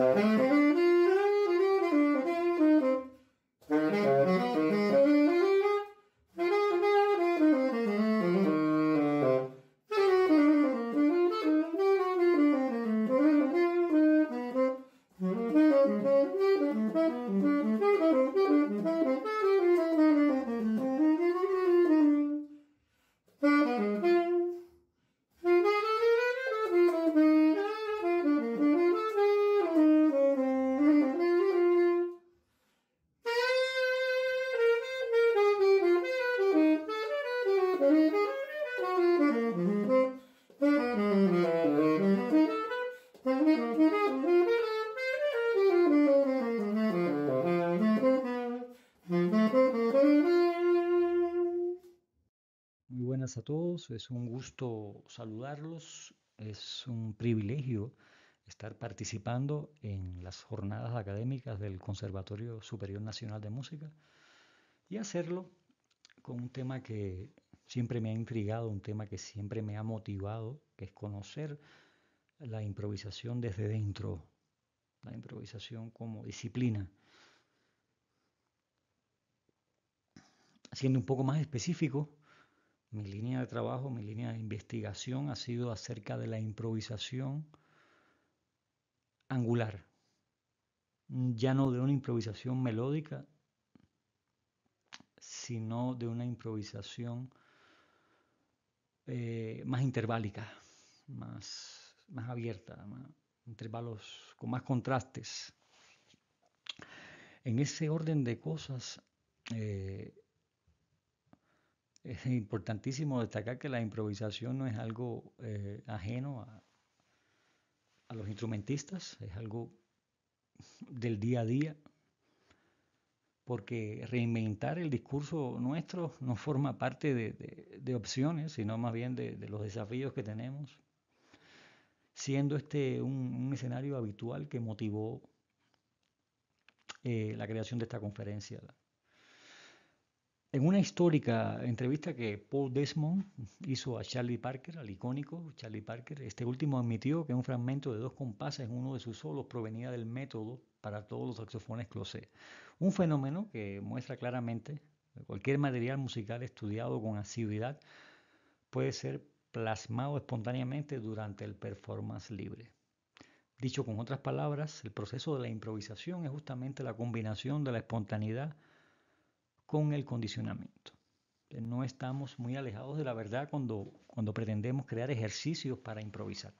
Mm-hmm. a todos. Es un gusto saludarlos. Es un privilegio estar participando en las jornadas académicas del Conservatorio Superior Nacional de Música y hacerlo con un tema que siempre me ha intrigado, un tema que siempre me ha motivado, que es conocer la improvisación desde dentro, la improvisación como disciplina. Siendo un poco más específico, mi línea de trabajo, mi línea de investigación ha sido acerca de la improvisación angular, ya no de una improvisación melódica, sino de una improvisación eh, más interválica, más, más abierta, más, intervalos con más contrastes. En ese orden de cosas, eh, es importantísimo destacar que la improvisación no es algo eh, ajeno a, los instrumentistas, es algo del día a día, porque reinventar el discurso nuestro no forma parte de, opciones, sino más bien de, los desafíos que tenemos, siendo este un, escenario habitual que motivó eh, la creación de esta conferencia, en una histórica entrevista que Paul Desmond hizo a Charlie Parker, al icónico Charlie Parker, este último admitió que un fragmento de dos compases en uno de sus solos provenía del método para todos los saxofones closés. Un fenómeno que muestra claramente que cualquier material musical estudiado con asiduidad puede ser plasmado espontáneamente durante el performance libre. Dicho con otras palabras, el proceso de la improvisación es justamente la combinación de la espontaneidad con el condicionamiento. Eh, no estamos muy alejados de la verdad cuando, cuando pretendemos crear ejercicios para improvisar.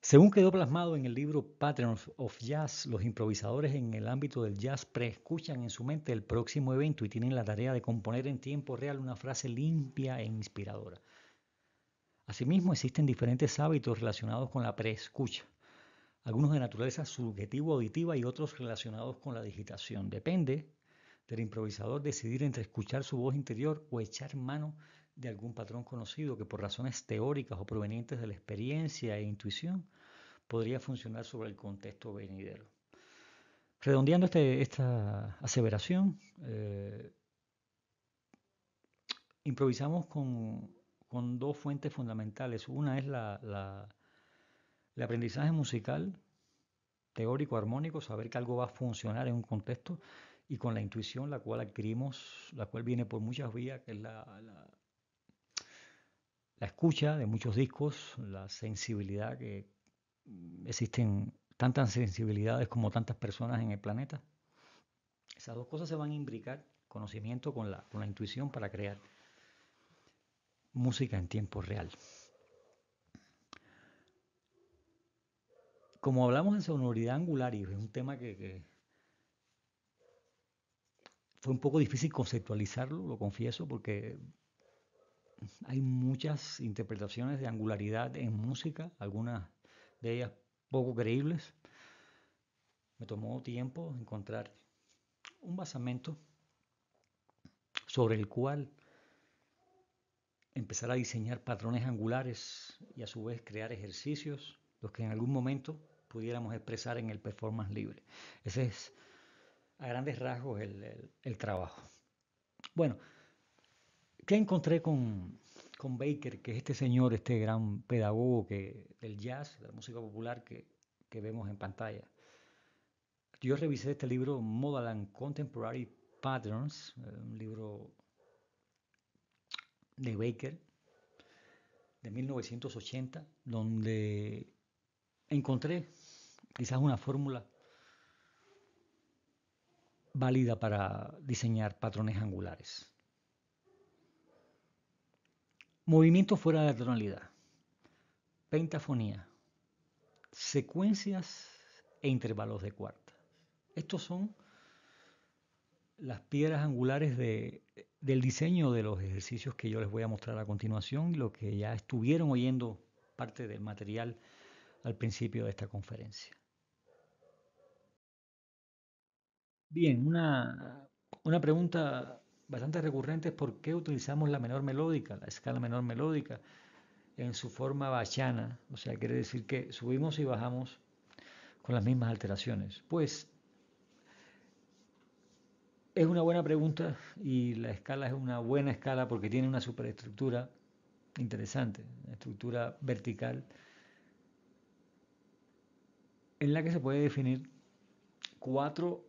Según quedó plasmado en el libro Patterns of Jazz, los improvisadores en el ámbito del jazz preescuchan en su mente el próximo evento y tienen la tarea de componer en tiempo real una frase limpia e inspiradora. Asimismo, existen diferentes hábitos relacionados con la preescucha algunos de naturaleza subjetivo auditiva y otros relacionados con la digitación. Depende del improvisador decidir entre escuchar su voz interior o echar mano de algún patrón conocido que por razones teóricas o provenientes de la experiencia e intuición podría funcionar sobre el contexto venidero. Redondeando este, esta aseveración, eh, improvisamos con, dos fuentes fundamentales. Una es la el aprendizaje musical, teórico, armónico, saber que algo va a funcionar en un contexto y con la intuición la cual adquirimos, la cual viene por muchas vías, que es la, la, escucha de muchos discos, la sensibilidad que existen tantas sensibilidades como tantas personas en el planeta. Esas dos cosas se van a imbricar, conocimiento con la, con la intuición para crear música en tiempo real. como hablamos en sonoridad angular, y es un tema que, que fue un poco difícil conceptualizarlo, lo confieso, porque hay muchas interpretaciones de angularidad en música, algunas de ellas poco creíbles. Me tomó tiempo encontrar un basamento sobre el cual empezar a diseñar patrones angulares y a su vez crear ejercicios, los que en algún momento pudiéramos expresar en el performance libre. Ese es a grandes rasgos el, el, trabajo. Bueno, ¿qué encontré con, con, Baker, que es este señor, este gran pedagogo que, del jazz, de la música popular que, que vemos en pantalla? Yo revisé este libro, Modal and Contemporary Patterns, eh, un libro de Baker de 1980, donde encontré quizás una fórmula válida para diseñar patrones angulares. Movimiento fuera de la tonalidad, pentafonía, secuencias e intervalos de cuarta. Estos son las piedras angulares del diseño de los ejercicios que yo les voy a mostrar a continuación y lo que ya estuvieron oyendo parte del material al principio de esta conferencia. Bien, una, pregunta bastante recurrente es por qué utilizamos la menor melódica, la escala menor melódica, en su forma bachana. O sea, quiere decir que subimos y bajamos con las mismas alteraciones. Pues es una buena pregunta y la escala es una buena escala porque tiene una superestructura interesante, una estructura vertical en la que se puede definir cuatro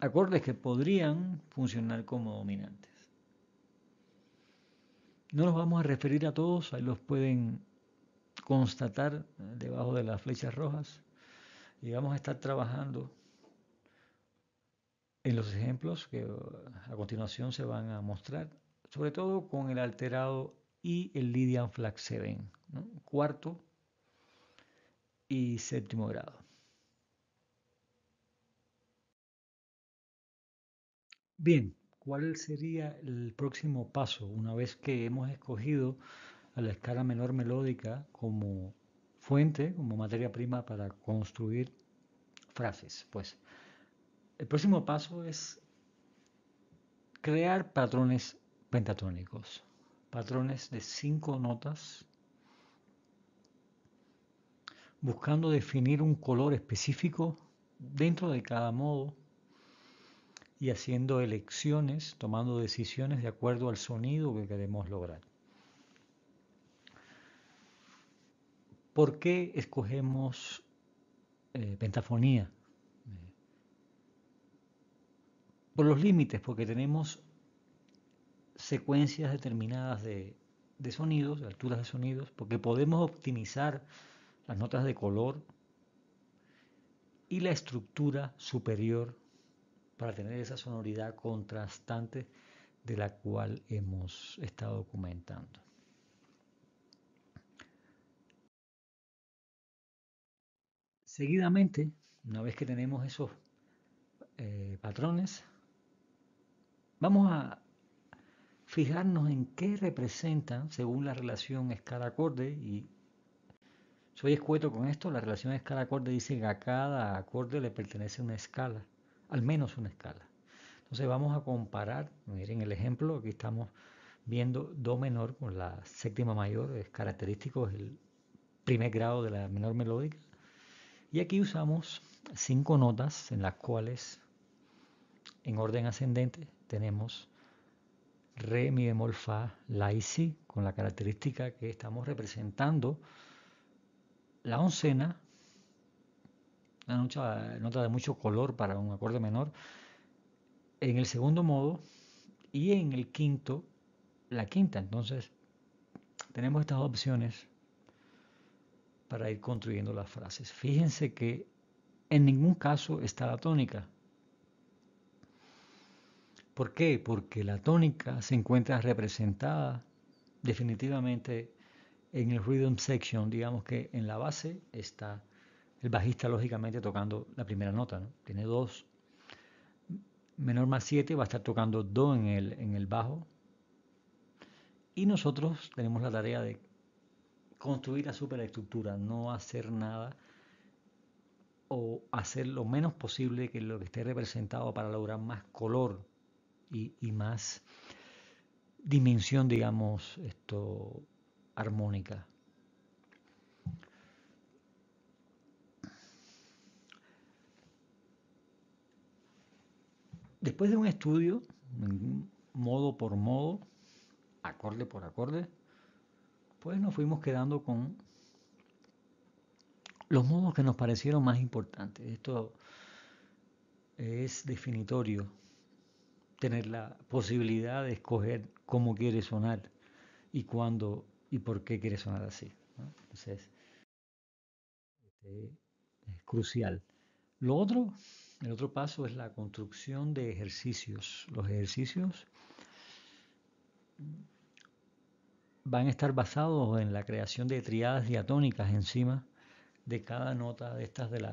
acordes que podrían funcionar como dominantes. No los vamos a referir a todos, ahí los pueden constatar eh, debajo de las flechas rojas y vamos a estar trabajando en los ejemplos que eh, a continuación se van a mostrar, sobre todo con el alterado y el Lydian Flag 7, cuarto y séptimo grado. Bien, ¿cuál sería el próximo paso una vez que hemos escogido a la escala menor melódica como fuente, como materia prima para construir frases? Pues el próximo paso es crear patrones pentatónicos, patrones de cinco notas, buscando definir un color específico dentro de cada modo y haciendo elecciones, tomando decisiones de acuerdo al sonido que queremos lograr. ¿Por qué escogemos eh, pentafonía? Por los límites, porque tenemos secuencias determinadas de, de sonidos, de alturas de sonidos, porque podemos optimizar las notas de color y la estructura superior para tener esa sonoridad contrastante de la cual hemos estado documentando. Seguidamente, una vez que tenemos esos eh, patrones, vamos a fijarnos en qué representan según la relación escala-acorde y soy escueto con esto, la relación escala-acorde dice que a cada acorde le pertenece una escala al menos una escala. Entonces vamos a comparar, miren el ejemplo, aquí estamos viendo Do menor con la séptima mayor, es característico, es el primer grado de la menor melódica. Y aquí usamos cinco notas en las cuales en orden ascendente tenemos Re, Mi bemol, Fa, La y Si, con la característica que estamos representando la oncena una eh, nota, de mucho color para un acorde menor. En el segundo modo y en el quinto, la quinta. Entonces, tenemos estas opciones para ir construyendo las frases. Fíjense que en ningún caso está la tónica. ¿Por qué? Porque la tónica se encuentra representada definitivamente en el rhythm section, digamos que en la base está el bajista lógicamente tocando la primera nota, tiene dos, menor más 7 va a estar tocando do en el, en el bajo y nosotros tenemos la tarea de construir la superestructura, no hacer nada o hacer lo menos posible que lo que esté representado para lograr más color y, y más dimensión, digamos, esto armónica. Después de un estudio, modo por modo, acorde por acorde, pues nos fuimos quedando con los modos que nos parecieron más importantes. Esto es definitorio, tener la posibilidad de escoger cómo quiere sonar y cuándo y por qué quiere sonar así. Entonces, este, es crucial. Lo otro el otro paso es la construcción de ejercicios. Los ejercicios van a estar basados en la creación de triadas diatónicas encima de cada nota de estas de,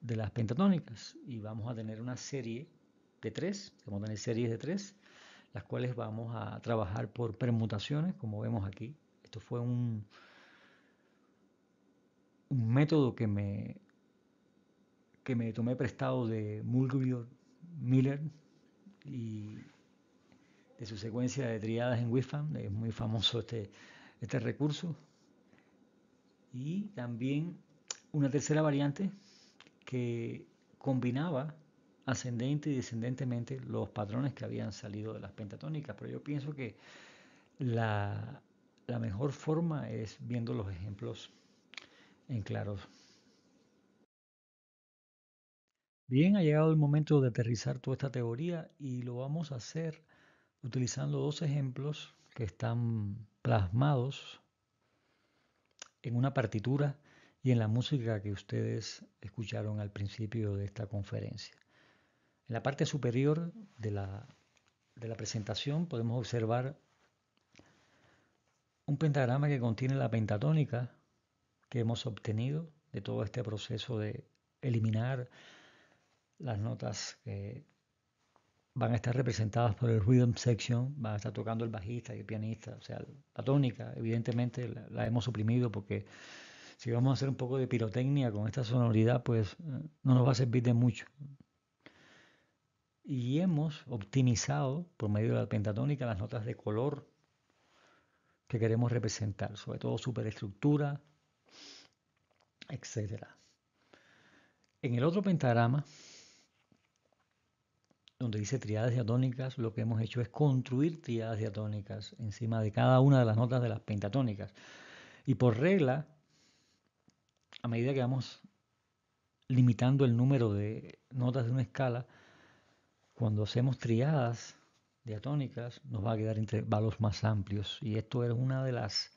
de las pentatónicas. Y vamos a tener una serie de tres, vamos a tener series de tres, las cuales vamos a trabajar por permutaciones, como vemos aquí. Esto fue un método que me que me tomé prestado de Mulgrew Miller y de su secuencia de triadas en WIFAM, es muy famoso este, este recurso. Y también una tercera variante que combinaba ascendente y descendentemente los patrones que habían salido de las pentatónicas, pero yo pienso que la, la mejor forma es viendo los ejemplos en claros. Bien, ha llegado el momento de aterrizar toda esta teoría y lo vamos a hacer utilizando dos ejemplos que están plasmados en una partitura y en la música que ustedes escucharon al principio de esta conferencia. En la parte superior de la, de la presentación podemos observar un pentagrama que contiene la pentatónica que hemos obtenido de todo este proceso de eliminar las notas que van a estar representadas por el rhythm section, van a estar tocando el bajista y el pianista, o sea, la tónica, evidentemente la, hemos suprimido porque si vamos a hacer un poco de pirotecnia con esta sonoridad, pues eh, no nos va a servir de mucho. Y hemos optimizado por medio de la pentatónica las notas de color que queremos representar, sobre todo superestructura, etc. En el otro pentagrama donde dice triadas diatónicas, lo que hemos hecho es construir triadas diatónicas encima de cada una de las notas de las pentatónicas. Y por regla, a medida que vamos limitando el número de notas de una escala, cuando hacemos triadas diatónicas, nos va a quedar intervalos más amplios. Y esto es una de las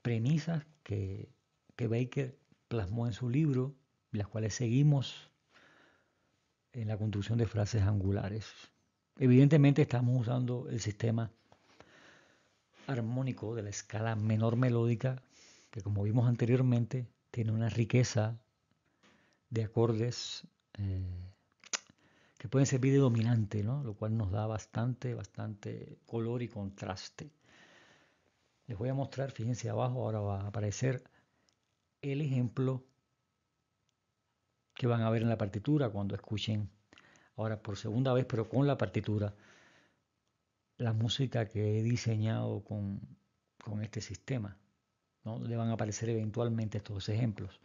premisas que, que Baker plasmó en su libro, las cuales seguimos en la construcción de frases angulares. Evidentemente estamos usando el sistema armónico de la escala menor melódica, que como vimos anteriormente, tiene una riqueza de acordes eh, que pueden servir de dominante, ¿no? lo cual nos da bastante, bastante color y contraste. Les voy a mostrar, fíjense abajo, ahora va a aparecer el ejemplo que van a ver en la partitura cuando escuchen ahora por segunda vez, pero con la partitura, la música que he diseñado con, este sistema. ¿no? Le van a aparecer eventualmente estos ejemplos.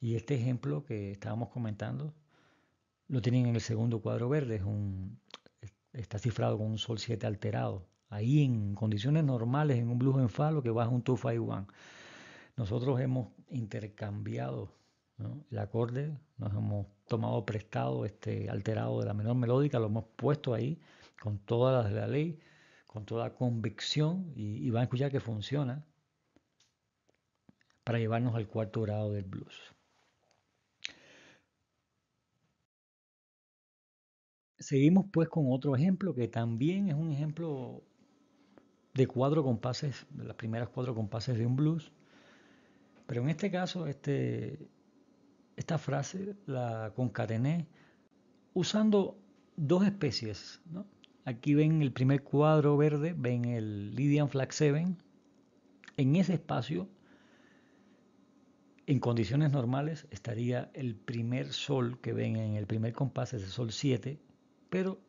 Y este ejemplo que estábamos comentando lo tienen en el segundo cuadro verde, está cifrado con un sol 7 alterado. Ahí en condiciones normales, en un blues en fa, lo que va es un 2-5-1. Nosotros hemos intercambiado el acorde nos hemos tomado prestado, este, alterado de la menor melódica, lo hemos puesto ahí con todas las de la ley, con toda convicción y, y van a escuchar que funciona para llevarnos al cuarto grado del blues. Seguimos pues con otro ejemplo que también es un ejemplo de cuatro compases, de las primeras cuatro compases de un blues. Pero en este caso, este, esta frase la concatené usando dos especies. Aquí ven el primer cuadro verde, ven el Lydian Flag 7. En ese espacio, en condiciones normales, estaría el primer sol que ven en el primer compás, ese sol 7, pero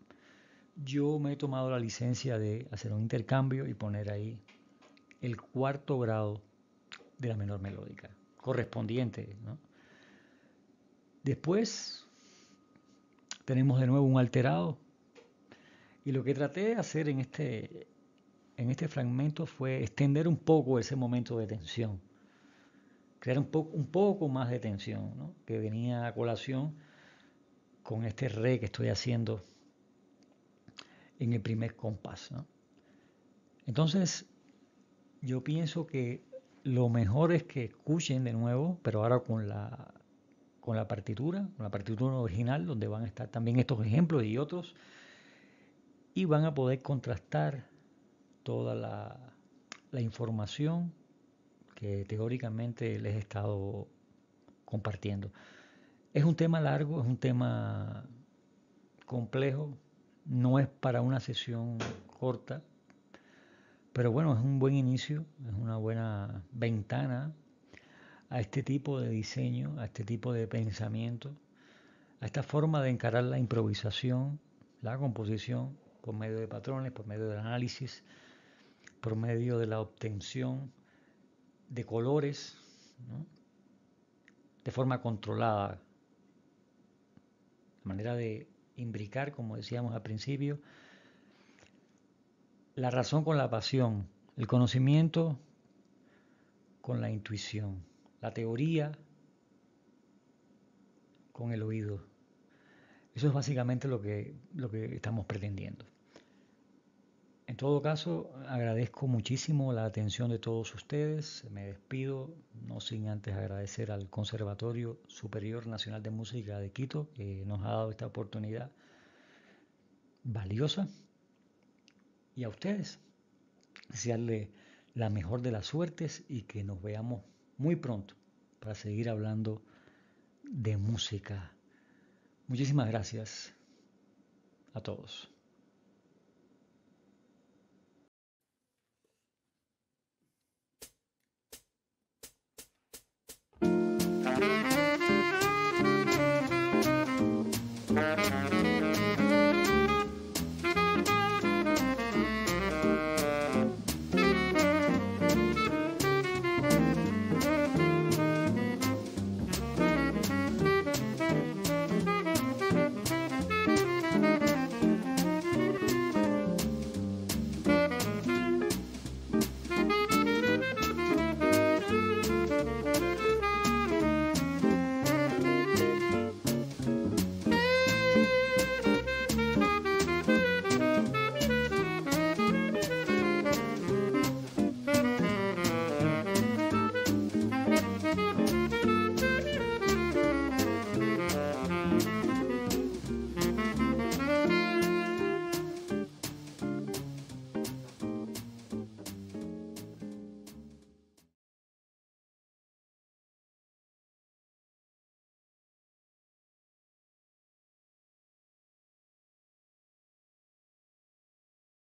yo me he tomado la licencia de hacer un intercambio y poner ahí el cuarto grado de la menor melódica, correspondiente, Después tenemos de nuevo un alterado. Y lo que traté de hacer en este, en este fragmento fue extender un poco ese momento de tensión, crear un, poco un poco más de tensión, que venía a colación con este re que estoy haciendo en el primer compás. Entonces, yo pienso que lo mejor es que escuchen de nuevo, pero ahora con la con la partitura, con la partitura original, donde van a estar también estos ejemplos y otros, y van a poder contrastar toda la, información que teóricamente les he estado compartiendo. Es un tema largo, es un tema complejo, no es para una sesión corta, pero bueno, es un buen inicio, es una buena ventana a este tipo de diseño, a este tipo de pensamiento, a esta forma de encarar la improvisación, la composición, por medio de patrones, por medio del análisis, por medio de la obtención de colores, de forma controlada, la manera de imbricar, como decíamos al principio, la razón con la pasión, el conocimiento con la intuición la teoría con el oído. Eso es básicamente lo que, lo que estamos pretendiendo. En todo caso, agradezco muchísimo la atención de todos ustedes. Me despido, no sin antes agradecer al Conservatorio Superior Nacional de Música de Quito, que nos ha dado esta oportunidad valiosa. Y a ustedes, desearle la mejor de las suertes y que nos veamos muy pronto para seguir hablando de música. Muchísimas gracias a todos.